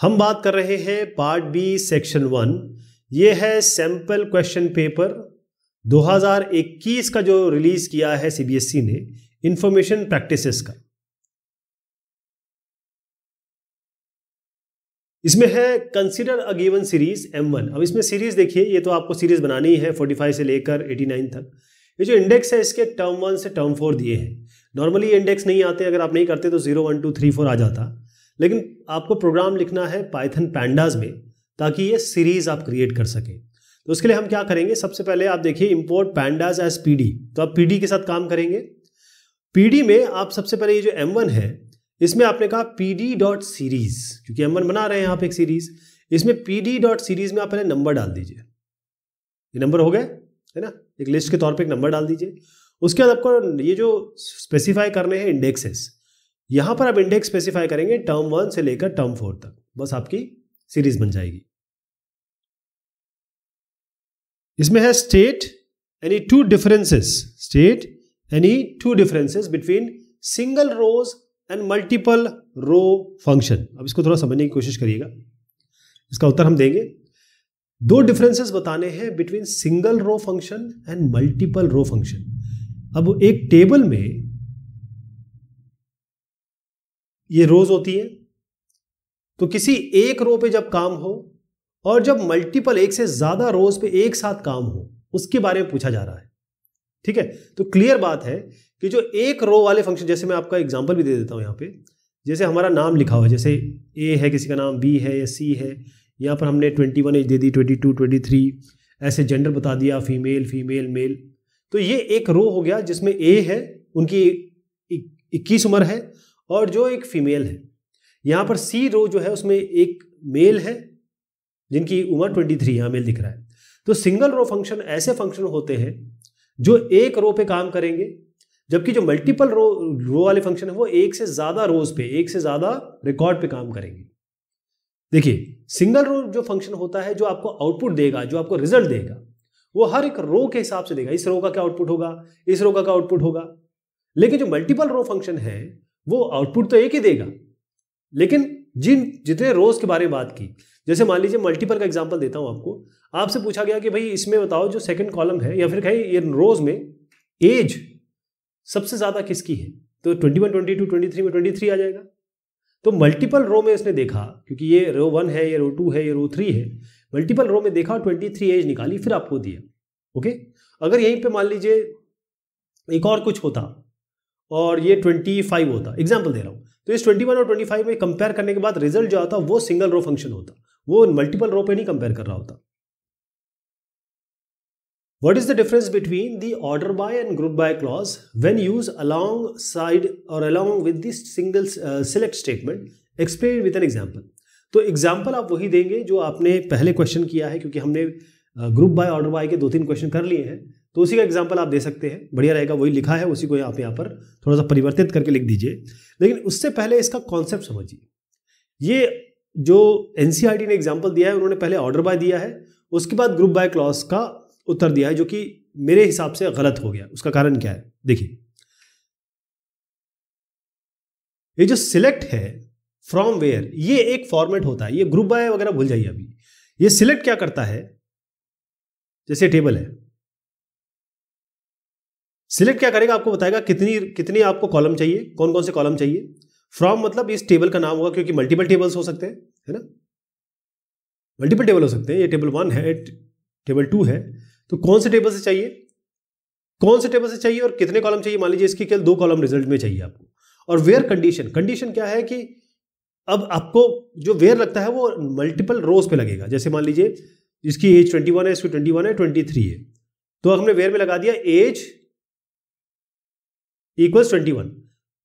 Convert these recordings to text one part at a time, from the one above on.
हम बात कर रहे हैं पार्ट बी सेक्शन वन ये है सैम्पल क्वेश्चन पेपर 2021 का जो रिलीज किया है सीबीएसई e ने इंफॉर्मेशन प्रैक्टिसेस का इसमें है consider a given series M one अब इसमें सीरीज देखिए ये तो आपको सीरीज बनानी है 45 से लेकर 89 तक ये जो इंडेक्स है इसके टर्म वन से टर्म फोर दिए हैं नॉर्मली इंडेक्स नहीं आते अगर आप नहीं करते तो zero one two three four आ जाता लेकिन आपको प्रोग्राम लिखना है पाइथन पैंडाज में ताकि ये सीरीज आप क्रिएट कर सकें तो उसके लिए हम क्या करेंगे सबसे पहले आप देखिए इम्पोर्ट पैंडाज एज पी तो आप पी के साथ काम करेंगे पी में आप सबसे पहले ये जो एम है इसमें आपने कहा पी डी डॉट सीरीज क्योंकि एम बना रहे हैं आप एक सीरीज इसमें पी डी डॉट सीरीज में आप पहले नंबर डाल दीजिए ये नंबर हो गए है ना एक लिस्ट के तौर पे एक नंबर डाल दीजिए उसके बाद आपको ये जो स्पेसिफाई करने हैं इंडेक्सेस यहां पर आप इंडेक्स स्पेसिफाई करेंगे टर्म वन से लेकर टर्म फोर तक बस आपकी सीरीज बन जाएगी इसमें है state any two differences state any two differences between single rows and multiple row function अब इसको थोड़ा समझने की कोशिश करिएगा इसका उत्तर हम देंगे दो डिफरेंसेस बताने हैं between single row function and multiple row function अब एक टेबल में ये रोज होती है तो किसी एक रो पे जब काम हो और जब मल्टीपल एक से ज्यादा रोज पे एक साथ काम हो उसके बारे में पूछा जा रहा है ठीक है तो क्लियर बात है कि जो एक रो वाले फंक्शन जैसे मैं आपका एग्जाम्पल भी दे देता हूँ यहाँ पे जैसे हमारा नाम लिखा हुआ है जैसे ए है किसी का नाम बी है या सी है यहाँ पर हमने ट्वेंटी वन एज दे दी ट्वेंटी टू ट्वेंटी थ्री ऐसे जेंडर बता दिया फीमेल फीमेल मेल तो ये एक रो हो गया जिसमें ए है उनकी इक्कीस उम्र है और जो एक फीमेल है यहाँ पर सी रो जो है उसमें एक मेल है जिनकी उम्र ट्वेंटी थ्री यहाँ मेल दिख रहा है तो सिंगल रो फंक्शन ऐसे फंक्शन होते हैं जो एक रो पे काम करेंगे जबकि जो मल्टीपल रो रो वाले फंक्शन है वो एक से ज़्यादा रोज पे एक से ज़्यादा रिकॉर्ड पे काम करेंगे देखिए सिंगल रो जो फंक्शन होता है जो आपको आउटपुट देगा जो आपको रिजल्ट देगा वो हर एक रो के हिसाब से देगा इस रो का क्या आउटपुट होगा इस रो का क्या आउटपुट होगा लेकिन जो मल्टीपल रो फंक्शन है वो आउटपुट तो एक ही देगा लेकिन जिन जितने रोज के बारे में बात की जैसे मान लीजिए मल्टीपल का एग्जाम्पल देता हूँ आपको आपसे पूछा गया कि भाई इसमें बताओ जो सेकेंड कॉलम है या फिर कहीं ये रोज में एज सबसे ज़्यादा किसकी है तो twenty one twenty two twenty three में ट्वेंटी थ्री आ जाएगा तो मल्टीपल रो में इसने देखा क्योंकि ये रो वन है ये रो टू है ये रो थ्री है मल्टीपल रो में देखा और ट्वेंटी थ्री एज निकाली फिर आपको दिया ओके अगर यहीं पे मान लीजिए एक और कुछ होता और ये 25 होता एग्जाम्पल दे रहा हूँ तो इस 21 और 25 में कंपेयर करने के बाद रिजल्ट जो आता वो सिंगल रो फंक्शन होता वो मल्टीपल रो पे नहीं कंपेयर कर रहा होता what is the difference between the order by and group by clause when use alongside और along with this single select statement explain with an example तो example आप वही देंगे जो आपने पहले क्वेश्चन किया है क्योंकि हमने ग्रुप बाय ऑर्डर बाय के दो तीन क्वेश्चन कर लिए हैं तो उसी का एग्जाम्पल आप दे सकते हैं बढ़िया रहेगा वही लिखा है उसी को आप यहाँ पर थोड़ा सा परिवर्तित करके लिख दीजिए लेकिन उससे पहले इसका कॉन्सेप्ट समझिए ये जो एन e ने एग्जाम्पल दिया है उन्होंने पहले ऑर्डर बाय दिया है उसके बाद ग्रुप बाय क्लॉज का उत्तर दिया है जो कि मेरे हिसाब से गलत हो गया उसका कारण क्या है देखिए ये जो सिलेक्ट है फ्रॉम वेयर ये एक फॉर्मेट होता है ये ग्रुप बाय वगैरह भूल जाइए अभी ये सिलेक्ट क्या करता है जैसे टेबल है सिलेक्ट क्या करेगा आपको बताएगा कितनी कितनी आपको कॉलम चाहिए कौन कौन से कॉलम चाहिए फ्रॉम मतलब इस टेबल का नाम होगा क्योंकि मल्टीपल टेबल्स हो सकते हैं है ना मल्टीपल टेबल हो सकते हैं ये टेबल वन है टेबल टू है तो कौन से टेबल से चाहिए कौन से टेबल से चाहिए और कितने कॉलम चाहिए मान लीजिए इसकी केवल दो कॉलम रिजल्ट में चाहिए आपको और वेयर कंडीशन कंडीशन क्या है कि अब आपको जो वेयर लगता है वो मल्टीपल रोज पे लगेगा जैसे मान लीजिए इसकी एज ट्वेंटी वन है इसकी वन है ट्वेंटी थ्री है तो हमने वेयर में लगा दिया एज इक्वल्स ट्वेंटी वन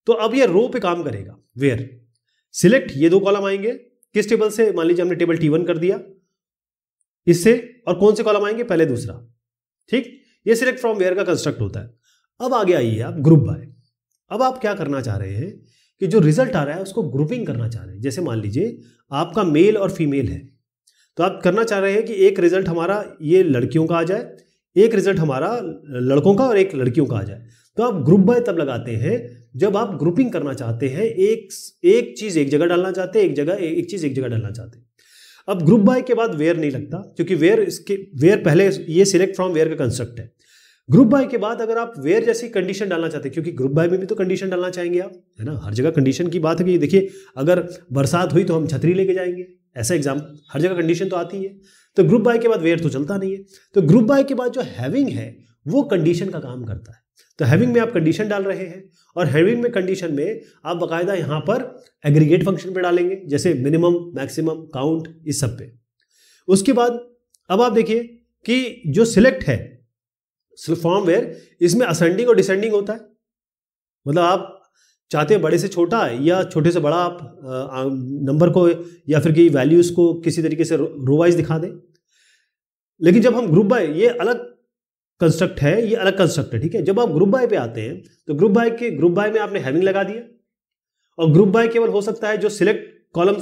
तो अब ये रो पे काम करेगा वेयर सिलेक्ट ये दो कॉलम आएंगे किस टेबल से मान लीजिए हमने टेबल टी वन कर दिया इससे और कौन से कॉलम आएंगे पहले दूसरा ठीक ये सिलेक्ट फ्रॉम वेयर का कंस्ट्रक्ट होता है अब आगे आइए आप ग्रुप बाय अब आप क्या करना चाह रहे हैं कि जो रिजल्ट आ रहा है उसको ग्रुपिंग करना चाह रहे हैं जैसे मान लीजिए आपका मेल और फीमेल है तो आप करना चाह रहे हैं कि एक रिजल्ट हमारा ये लड़कियों का आ जाए एक रिजल्ट हमारा लड़कों का और एक लड़कियों का आ जाए तो आप ग्रुप बाय तब लगाते हैं जब आप ग्रुपिंग करना चाहते हैं एक एक चीज़ एक जगह डालना चाहते हैं एक जगह एक, एक चीज़ एक जगह डालना चाहते हैं अब ग्रुप बाय के बाद वेयर नहीं लगता क्योंकि वेयर इसके वेयर पहले ये सिलेक्ट फ्रॉम वेयर का कंसेप्ट है ग्रुप बाय के बाद अगर आप वेयर जैसी कंडीशन डालना चाहते हैं क्योंकि ग्रुप बाय में भी तो कंडीशन डालना चाहेंगे आप है ना हर जगह कंडीशन की बात है कि देखिए अगर बरसात हुई तो हम छतरी लेके जाएंगे ऐसा एग्जाम हर जगह कंडीशन तो आती है तो ग्रुप बाय के बाद वेयर तो चलता नहीं है तो ग्रुप बाय के बाद जो हैविंग है वो कंडीशन का काम करता है तो हैविंग में आप कंडीशन डाल रहे हैं और हैविंग में कंडीशन में आप बाकायदा यहाँ पर एग्रीगेट फंक्शन पे डालेंगे जैसे मिनिमम मैक्सिमम काउंट इस सब पे उसके बाद अब आप देखिए कि जो सिलेक्ट है फॉर्म वेयर इसमें असेंडिंग और डिसेंडिंग होता है मतलब आप चाहते हैं बड़े से छोटा या छोटे से बड़ा आप नंबर को या फिर की वैल्यूज़ को किसी तरीके से रोवाइज दिखा दें लेकिन जब हम ग्रुप बाय ये अलग कंस्ट्रक्ट है ये अलग कंस्ट्रक्ट है ठीक है जब आप ग्रुप बाय पे आते हैं तो ग्रुप बाय के ग्रुप बाय में आपने हैविंग लगा दिया और ग्रुप बाय केवल हो सकता है जो सिलेक्ट कॉलम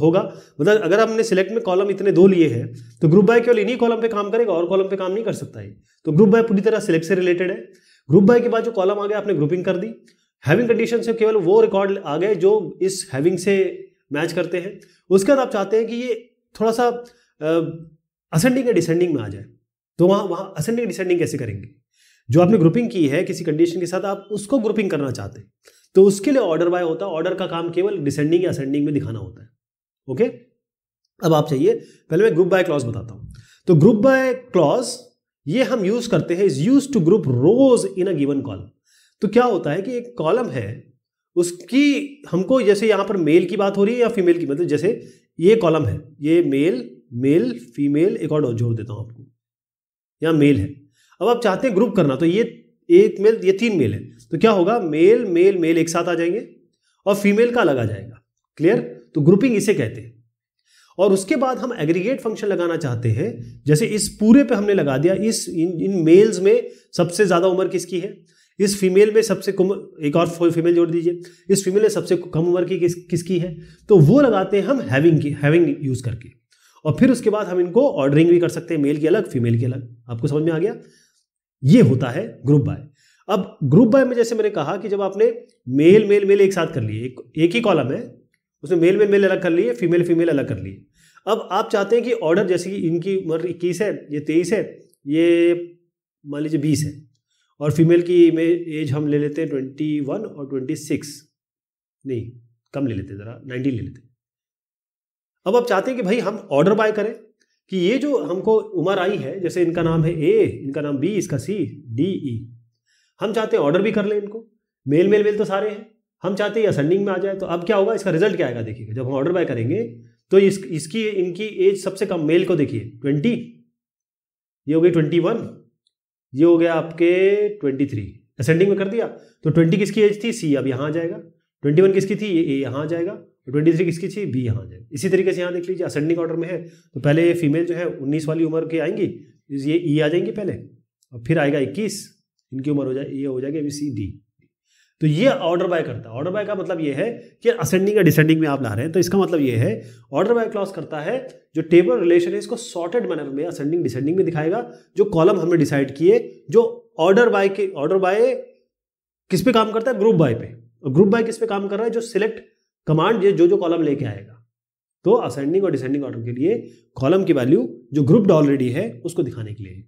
होगा मतलब अगर हमने सिलेक्ट में कॉलम इतने दो लिए हैं तो ग्रुप बाय केवल इन्हीं कॉलम पे काम करेगा और कॉलम पे काम नहीं कर सकता है तो ग्रुप बाय पूरी तरह सिलेक्ट से रिलेटेड है ग्रुप बाय के बाद जो कॉलम आ गया आपने ग्रुपिंग कर दी हैविंग कंडीशन से केवल वो रिकॉर्ड आ गए जो इस हैविंग से मैच करते हैं उसके बाद आप चाहते हैं कि ये थोड़ा सा असेंडिंग या डिसेंडिंग में आ जाए तो वहाँ वहाँ असेंडिंग डिसेंडिंग कैसे करेंगे जो आपने ग्रुपिंग की है किसी कंडीशन के साथ आप उसको ग्रुपिंग करना चाहते हैं तो उसके लिए ऑर्डर बाय होता है ऑर्डर का काम केवल डिसेंडिंग या असेंडिंग में दिखाना होता है ओके अब आप चाहिए पहले मैं ग्रुप बाय क्लॉज बताता हूँ तो ग्रुप बाय क्लॉज ये हम यूज करते हैं is use to group rows in a given column तो क्या होता है कि एक कॉलम है उसकी हमको जैसे यहाँ पर मेल की बात हो रही है या फीमेल की मतलब जैसे ये कॉलम है ये मेल मेल फीमेल एक और जोड़ देता हूँ आपको या मेल है अब आप चाहते हैं ग्रुप करना तो ये एक मेल ये तीन मेल है तो क्या होगा मेल मेल मेल एक साथ आ जाएंगे और फीमेल का अलग आ जाएगा क्लियर तो ग्रुपिंग इसे कहते हैं और उसके बाद हम एग्रीगेट फंक्शन लगाना चाहते हैं जैसे इस पूरे पे हमने लगा दिया इस इन, इन मेल्स में सबसे ज़्यादा उम्र किसकी है इस फीमेल में सबसे कम एक और फीमेल जोड़ दीजिए इस फीमेल में सबसे कम उम्र की किस किसकी है तो वो लगाते हैं हम हैविंग की हैविंग यूज़ करके और फिर उसके बाद हम इनको ऑर्डरिंग भी कर सकते हैं मेल की अलग फीमेल की अलग आपको समझ में आ गया ये होता है ग्रुप बाय अब ग्रुप बाय में जैसे मैंने कहा कि जब आपने मेल मेल मेल एक साथ कर लिए एक, एक ही कॉलम है उसमें मेल मेल मेल अलग कर लिए फीमेल फीमेल अलग कर लिए अब आप चाहते हैं कि ऑर्डर जैसे कि इनकी उम्र इक्कीस है ये तेईस है ये मान लीजिए बीस है और फीमेल की एज हम ले लेते हैं ट्वेंटी वन और ट्वेंटी सिक्स नहीं कम ले लेते ज़रा नाइनटीन ले लेते अब आप चाहते हैं कि भाई हम ऑर्डर बाय करें कि ये जो हमको उम्र आई है जैसे इनका नाम है ए इनका नाम बी इसका सी डी ई हम चाहते हैं ऑर्डर भी कर लें इनको मेल मेल मेल तो सारे हैं हम चाहते हैं असेंडिंग में आ जाए तो अब क्या होगा इसका रिजल्ट क्या आएगा देखिएगा जब हम ऑर्डर बाय करेंगे तो इस इसकी इनकी एज सबसे कम मेल को देखिए ट्वेंटी ये हो गई ट्वेंटी वन ये हो गया आपके ट्वेंटी थ्री असेंडिंग में कर दिया तो ट्वेंटी किसकी एज थी सी अब यहाँ आ जाएगा ट्वेंटी वन किसकी थी ये ए यहाँ आ जाएगा ट्वेंटी थ्री किसकी थी बी यहाँ जाए इसी तरीके से यहाँ देख लीजिए असेंडिंग ऑर्डर में है तो पहले ये फीमेल जो है उन्नीस वाली उम्र की आएंगी ये ई e आ जाएंगी पहले और फिर आएगा इक्कीस इनकी उम्र हो जाए ये हो जाएगी अभी सी डी तो ये ऑर्डर बाय करता है ऑर्डर बाय का मतलब ये है कि असेंडिंग या डिसेंडिंग में आप ला रहे हैं तो इसका मतलब ये है ऑर्डर बाय क्लॉस करता है जो टेबल रिलेशन है इसको सॉर्टेड मैनर में असेंडिंग डिसेंडिंग में दिखाएगा जो कॉलम हमने डिसाइड किए जो ऑर्डर बाय के ऑर्डर बाय किस पे काम करता है ग्रुप बाय पे ग्रुप बाय किस पे काम कर रहा है जो सिलेक्ट कमांड ये जो जो कॉलम लेके आएगा तो असेंडिंग और डिसेंडिंग ऑर्डर के लिए कॉलम की वैल्यू जो ग्रुप्ड ऑलरेडी है उसको दिखाने के लिए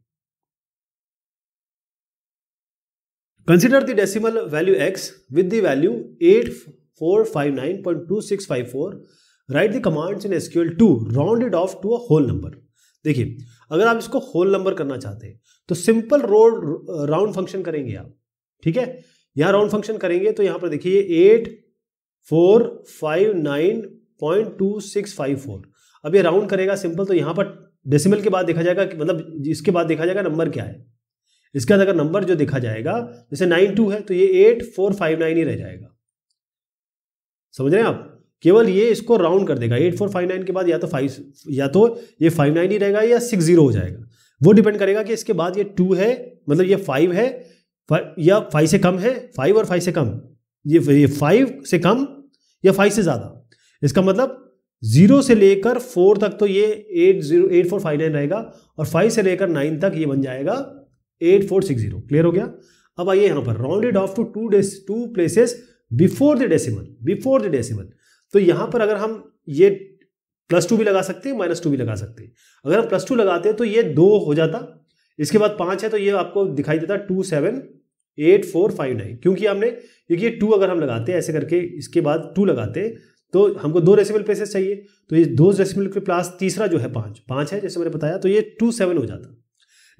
consider the decimal value x with the value eight four five nine point two six five four write the command in SQL to round rounded off to a whole number देखिए अगर आप इसको whole number करना चाहते हैं तो simple road round function करेंगे आप ठीक है यहां राउंड फंक्शन करेंगे तो यहां पर देखिए eight four five nine point two six five four अब ये राउंड करेगा सिंपल तो यहाँ पर डेसिमल के बाद देखा जाएगा मतलब इसके बाद देखा जाएगा नंबर क्या है इसके बाद अगर नंबर जो देखा जाएगा जैसे नाइन टू है तो ये एट फोर फाइव नाइन ही रह जाएगा समझ रहे हैं आप केवल ये इसको राउंड कर देगा एट फोर फाइव नाइन के बाद या तो फाइव या तो ये फाइव नाइन ही रहेगा या सिक्स जीरो हो जाएगा वो डिपेंड करेगा कि इसके बाद ये टू है मतलब ये फाइव है या फाइव से कम है फाइव और फाइव से कम ये ये फाइव से कम या फाइव से ज़्यादा इसका मतलब जीरो से लेकर फोर तक तो ये eight zero eight four five nine रहेगा और फाइव से लेकर नाइन तक ये बन जाएगा eight four six zero clear हो गया अब आइए यहाँ पर राउंडेड ऑफ टू टू डेस two places before the decimal before the decimal तो यहाँ पर अगर हम ये प्लस टू भी लगा सकते हैं माइनस टू भी लगा सकते हैं अगर हम प्लस टू लगाते हैं तो ये दो हो जाता इसके बाद पाँच है तो ये आपको दिखाई देता two seven eight four five nine क्योंकि हमने देखिए टू अगर हम लगाते हैं ऐसे करके इसके बाद टू लगाते तो हमको दो डेसिमल प्लेसेस चाहिए तो ये दो डेसिमल के प्लास तीसरा जो है पाँच पाँच है जैसे मैंने बताया तो ये टू सेवन हो जाता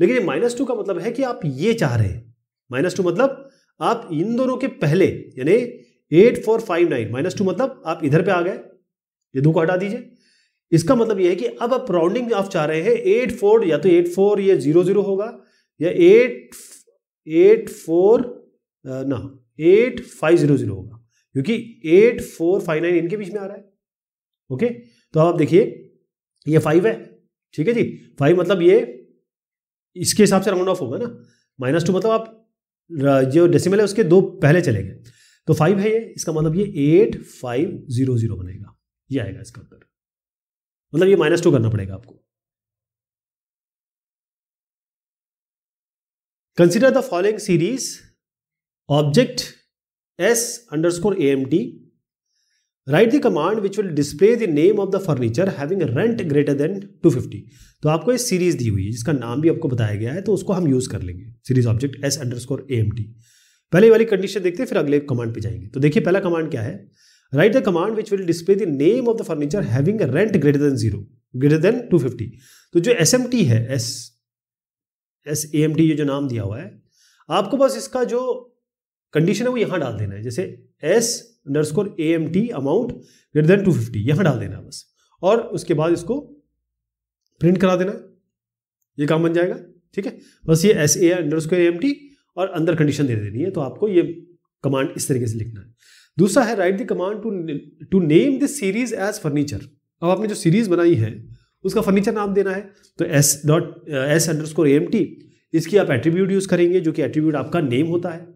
लेकिन ये माइनस टू का मतलब है कि आप ये चाह रहे हैं माइनस टू मतलब आप इन दोनों के पहले यानी eight four five nine minus two मतलब आप इधर पे आ गए ये दो को हटा दीजिए इसका मतलब ये है कि अब आप राउंडिंग आप चाह रहे हैं एट फोर या तो एट फोर ये जीरो जीरो होगा या एट एट फोर ना एट फाइव जीरो जीरो होगा क्योंकि एट फोर फाइव नाइन इनके बीच में आ रहा है ओके तो अब आप देखिए ये फाइव है ठीक है जी फाइव मतलब ये इसके हिसाब से राउंड ऑफ होगा ना माइनस टू मतलब आप जो डेसिमल है उसके दो पहले चले गए तो फाइव है ये इसका मतलब ये एट फाइव जीरो जीरो बनेगा ये आएगा इसका उत्तर मतलब ये माइनस टू करना पड़ेगा आपको consider the following series object s underscore a m t write the command which will display the name of the furniture having rent greater than two fifty तो आपको एक सीरीज दी हुई है जिसका नाम भी आपको बताया गया है तो उसको हम यूज कर लेंगे series object s underscore a m t पहले वाली कंडीशन देखते हैं फिर अगले कमांड पे जाएंगे तो देखिए पहला कमांड क्या है write the command which will display the name of the furniture having rent greater than zero greater than two fifty तो जो एस एम टी है s s a m t ये जो नाम दिया हुआ है आपको बस इसका जो कंडीशन है वो यहाँ डाल देना है जैसे s underscore a m t amount greater than two fifty यहाँ डाल देना बस और उसके बाद इसको प्रिंट करा देना है ये काम बन जाएगा ठीक है बस ये s a underscore a m t और अंदर कंडीशन दे देनी है तो आपको ये कमांड इस तरीके से लिखना है दूसरा है write the command to to name this series as furniture अब आपने जो सीरीज बनाई है उसका फर्नीचर नाम देना है तो s dot s underscore m t इसकी आप एट्रीब्यूट यूज़ करेंगे जो कि एट्रीब्यूट आपका नेम होता है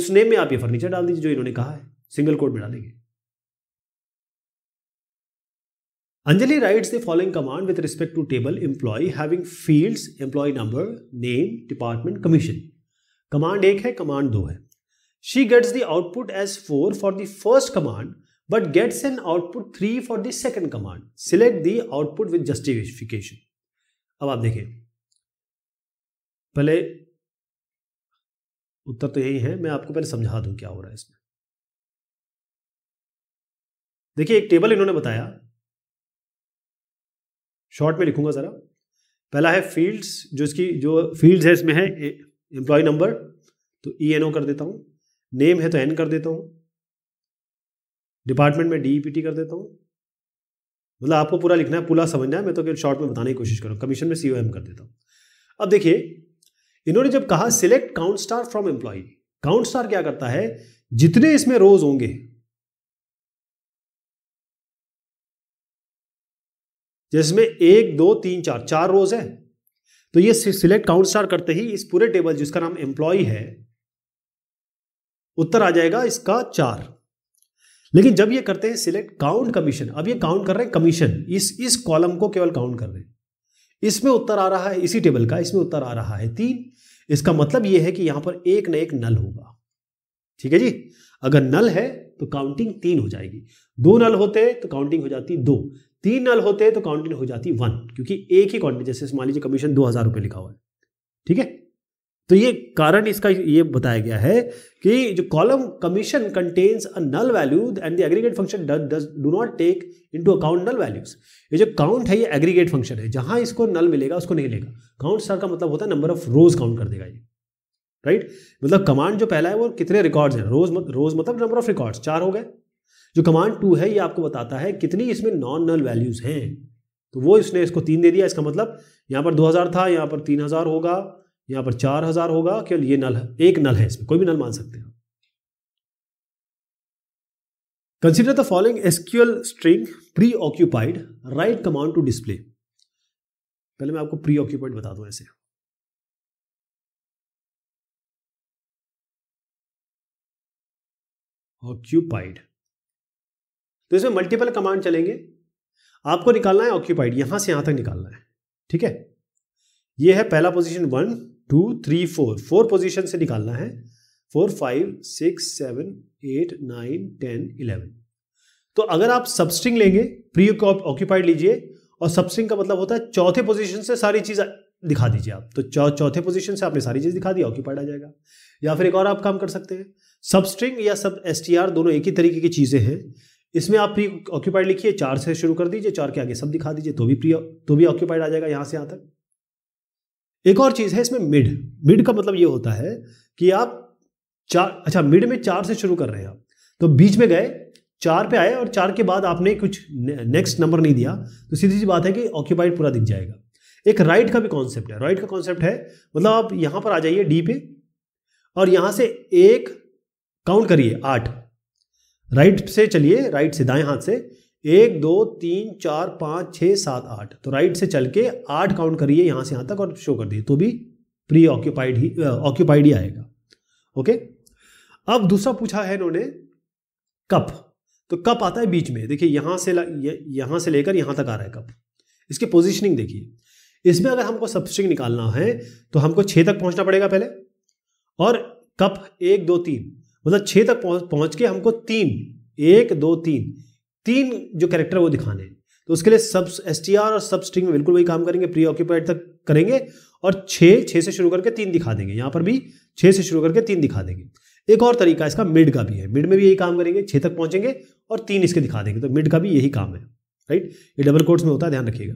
उस नेम में आप ये फर्नीचर डाल दीजिए जो इन्होंने कहा है सिंगल कोड में डालेंगे Anjali writes the following command with respect to table employ having fields employ number name department commission command एक है कमांड दो है she gets the output as four for the first command but gets an output 3 for the second command. Select the output with justification. अब आप देखें पहले उत्तर तो यही है मैं आपको पहले समझा दूं क्या हो रहा है इसमें देखिए एक टेबल इन्होंने बताया शॉर्ट में लिखूंगा जरा पहला है फील्ड्स जो इसकी जो फील्ड्स है इसमें है एम्प्लॉय नंबर तो ई एन ओ कर देता हूं नेम है तो एन कर देता हूं डिपार्टमेंट में डी e कर देता हूँ मतलब आपको पूरा लिखना है पूरा समझना है मैं तो केवल शॉर्ट में बताने की कोशिश करूँ कमीशन में सी कर देता हूँ अब देखिए इन्होंने जब कहा select count star from employ count star क्या करता है जितने इसमें रोज होंगे जिसमें एक दो तीन चार चार रोज है तो ये सिलेक्ट काउंट स्टार करते ही इस पूरे टेबल जिसका नाम एम्प्लॉय है उत्तर आ जाएगा इसका चार लेकिन जब ये करते हैं सिलेक्ट काउंट कमीशन अब ये काउंट कर रहे हैं कमीशन इस इस कॉलम को केवल काउंट कर रहे हैं इसमें उत्तर आ रहा है इसी टेबल का इसमें उत्तर आ रहा है तीन इसका मतलब ये है कि यहां पर एक न एक नल होगा ठीक है जी अगर नल है तो काउंटिंग तीन हो जाएगी दो नल होते तो काउंटिंग हो जाती दो तीन नल होते तो काउंटिंग हो जाती वन क्योंकि एक ही क्वांटिटी जैसे मान लीजिए कमीशन दो हजार रुपये लिखा हुआ है ठीक है तो ये कारण इसका ये बताया गया है कि जो column commission contains a null value and the aggregate function do not take into account null values ये जो काउंट है ये एग्रीगेट फंक्शन है जहां इसको नल मिलेगा उसको नहीं लेगा काउंट सर का मतलब होता है नंबर ऑफ रोज काउंट कर देगा ये राइट right? मतलब कमांड जो पहला है वो कितने रिकॉर्ड्स हैं रोज मत, रोज मतलब नंबर ऑफ रिकॉर्ड्स चार हो गए जो कमांड टू है ये आपको बताता है कितनी इसमें नॉन नल वैल्यूज हैं तो वो इसने इसको तीन दे दिया इसका मतलब यहाँ पर दो हज़ार था यहाँ पर तीन हज़ार होगा यहाँ पर चार हज़ार होगा केवल ये नल है एक नल है इसमें कोई भी नल मान सकते हैं the following SQL string preoccupied write command to display पहले मैं आपको प्री ऑक्यूपाइड बता दूं ऐसे ऑक्यूपाइड तो इसमें मल्टीपल कमांड चलेंगे आपको निकालना है ऑक्यूपाइड यहां से यहां तक निकालना है ठीक है यह है पहला position one two three four four position से निकालना है four five six seven eight nine ten eleven तो अगर आप सबस्ट्रिंग लेंगे प्री ऑक्यूपाइड लीजिए और सबस्ट्रिंग का मतलब होता है चौथे पोजीशन से सारी चीज़ दिखा दीजिए आप तो चौथे पोजीशन से आपने सारी चीज़ दिखा दी ऑक्यूपाइड आ जाएगा या फिर एक और आप काम कर सकते हैं सबस्ट्रिंग या सब एस दोनों एक ही तरीके की चीज़ें हैं इसमें आप प्री ऑक्यूपाइड लिखिए चार से शुरू कर दीजिए चार के आगे सब दिखा दीजिए तो भी प्री तो भी ऑक्यूपाइड आ जाएगा यहाँ से यहाँ तक एक और चीज़ है इसमें मिड मिड का मतलब ये होता है कि आप चार अच्छा मिड में चार से शुरू कर रहे हैं आप तो बीच में गए चार पे आए और चार के बाद आपने कुछ नेक्स्ट नंबर नहीं दिया तो सीधी सी बात है कि ऑक्यूपाइड पूरा दिख जाएगा एक राइट का भी कॉन्सेप्ट है राइट का कॉन्सेप्ट है मतलब आप यहाँ पर आ जाइए डी पे और यहाँ से एक काउंट करिए आठ राइट से चलिए राइट से दाएं हाथ से एक दो तीन चार पाँच छः सात आठ तो राइट से चल के आठ काउंट करिए यहाँ से यहाँ तक और शो कर दिए तो भी प्री ऑक्यूपाइड ही ऑक्यूपाइड ही आएगा ओके अब दूसरा पूछा है इन्होंने कप तो कप आता है बीच में देखिए यहाँ से यहाँ से लेकर यहाँ तक आ रहा है कप इसकी पोजिशनिंग देखिए इसमें अगर हमको सबस्ट्रिंग निकालना है तो हमको छः तक पहुँचना पड़ेगा पहले और कप एक दो तीन मतलब छः तक पहुँच के हमको तीन एक दो तीन तीन जो कैरेक्टर वो दिखाने हैं तो उसके लिए सब एस और सब स्ट्रिंग में बिल्कुल वही काम करेंगे प्री ऑक्यूपाइड तक करेंगे और छः छः से शुरू करके तीन दिखा देंगे यहाँ पर भी छः से शुरू करके तीन दिखा देंगे एक और तरीका इसका मिड का भी है मिड में भी यही काम करेंगे छः तक पहुँचेंगे और तीन इसके दिखा देंगे तो मिड का भी यही काम है राइट ये डबल कोर्ट्स में होता है ध्यान रखिएगा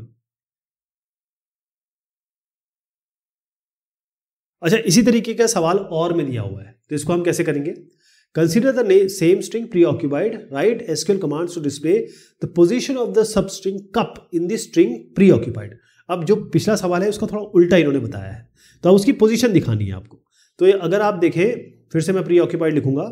अच्छा इसी तरीके का सवाल और में दिया हुआ है तो इसको हम कैसे करेंगे Consider the same string preoccupied. Write SQL commands to display the position of the substring cup in the string preoccupied. अब जो पिछला सवाल है उसका थोड़ा उल्टा इन्होंने बताया है तो अब उसकी पोजीशन दिखानी है आपको तो ये अगर आप देखें फिर से मैं प्री ऑक्यूपाइड लिखूंगा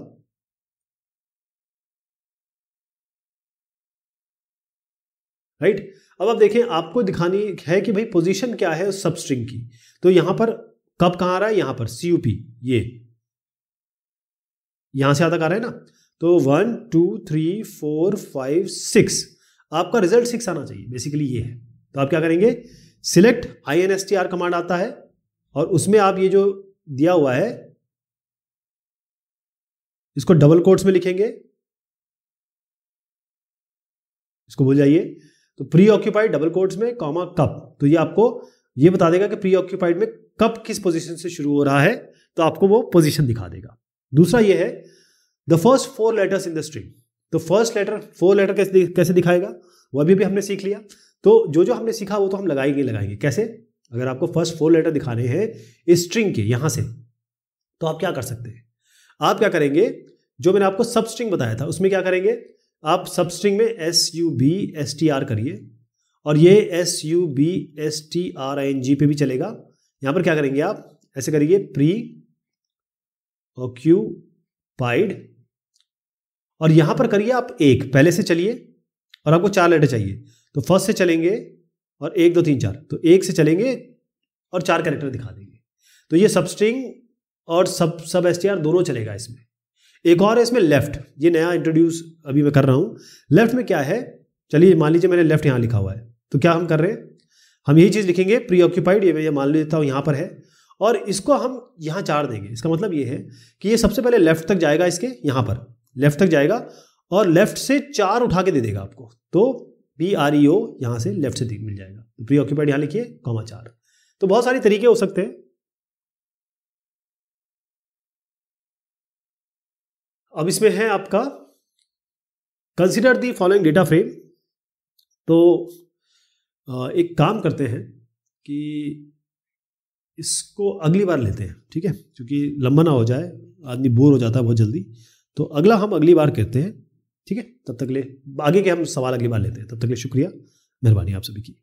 राइट right? अब आप देखें आपको दिखानी है कि भाई पोजीशन क्या है उस सबस्ट्रिंग की तो यहां पर कब कहां आ रहा है यहां पर सीयूपी ये यहाँ से आधा कर रहे हैं ना तो one two three four five six आपका रिजल्ट सिक्स आना चाहिए बेसिकली ये है तो आप क्या करेंगे select I N S T R command आता है और उसमें आप ये जो दिया हुआ है इसको डबल कोट्स में लिखेंगे इसको भूल जाइए तो प्री ऑक्यूपाइड डबल कोट्स में कॉमा कप तो ये आपको ये बता देगा कि प्री ऑक्यूपाइड में कब किस पोजीशन से शुरू हो रहा है तो आपको वो पोजीशन दिखा देगा दूसरा यह है the first four letters in the string तो फर्स्ट लेटर फोर लेटर कैसे कैसे दिखाएगा वो अभी भी हमने सीख लिया तो जो जो हमने सीखा वो तो हम लगाएंगे लगाएंगे कैसे अगर आपको फर्स्ट फोर लेटर दिखाने हैं इस स्ट्रिंग के यहां से तो आप क्या कर सकते हैं आप क्या करेंगे जो मैंने आपको सब स्ट्रिंग बताया था उसमें क्या करेंगे आप सब स्ट्रिंग में S U B S T R करिए और ये S U B S T R I N G पे भी चलेगा यहां पर क्या करेंगे आप ऐसे करिए प्री ऑक्यूपाइड और यहां पर करिए आप एक पहले से चलिए और आपको चार लेटर चाहिए तो फर्स्ट से चलेंगे और एक दो तीन चार तो एक से चलेंगे और चार कैरेक्टर दिखा देंगे तो ये सबस्ट्रिंग और सब सब एस दोनों चलेगा इसमें एक और है इसमें लेफ्ट ये नया इंट्रोड्यूस अभी मैं कर रहा हूं लेफ्ट में क्या है चलिए मान लीजिए मैंने लेफ्ट यहां लिखा हुआ है तो क्या हम कर रहे हैं हम यही चीज़ लिखेंगे प्री ऑक्यूपाइड ये मैं मान लेता हूं यहां पर है और इसको हम यहाँ चार देंगे इसका मतलब ये है कि ये सबसे पहले लेफ्ट तक जाएगा इसके यहाँ पर लेफ्ट तक जाएगा और लेफ्ट से चार उठा के दे देगा आपको तो बी आर ई ओ यहाँ से लेफ्ट से मिल जाएगा तो प्री ऑक्यूपाइड यहाँ लिखिए कॉमा चार तो बहुत सारे तरीके हो सकते हैं अब इसमें है आपका consider the following data frame तो एक काम करते हैं कि इसको अगली बार लेते हैं ठीक है क्योंकि लंबा ना हो जाए आदमी बोर हो जाता है बहुत जल्दी तो अगला हम अगली बार कहते हैं ठीक है तब तक ले आगे के हम सवाल अगली बार लेते हैं तब तक ले शुक्रिया मेहरबानी आप सभी की